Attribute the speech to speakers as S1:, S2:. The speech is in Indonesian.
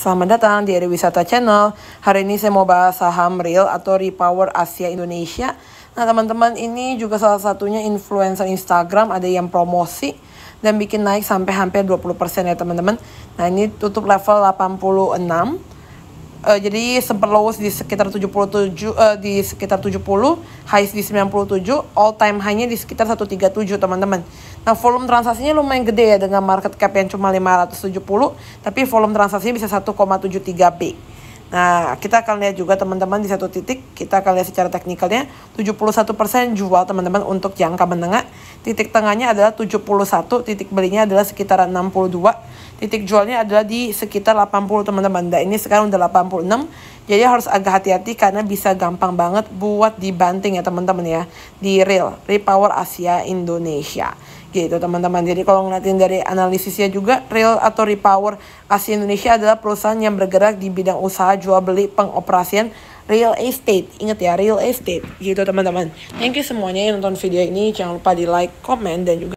S1: Selamat datang di Wisata Channel. Hari ini saya mau bahas saham real atau Repower Asia Indonesia. Nah teman-teman ini juga salah satunya influencer Instagram ada yang promosi dan bikin naik sampai hampir 20% ya teman-teman. Nah ini tutup level 86 Uh, jadi sempat lowest di sekitar 77 uh, eh, di sekitar 70, highs di 97, all time high-nya di sekitar 137, teman-teman. Nah, volume transaksinya lumayan gede ya dengan market cap yang cuma 570, tapi volume transaksinya bisa 1,73 B. Nah, kita akan lihat juga teman-teman di satu titik, kita akan lihat secara teknikalnya 71% jual teman-teman untuk jangka menengah. Titik tengahnya adalah 71, titik belinya adalah sekitar 62 titik jualnya adalah di sekitar 80 teman-teman dan ini sekarang udah 86 jadi harus agak hati-hati karena bisa gampang banget buat dibanting ya teman-teman ya di real repower Asia Indonesia gitu teman-teman jadi kalau ngeliatin dari analisisnya juga real atau repower Asia Indonesia adalah perusahaan yang bergerak di bidang usaha jual beli pengoperasian real estate. Ingat ya, real estate. Gitu teman-teman. Thank you semuanya yang nonton video ini. Jangan lupa di like, comment, dan juga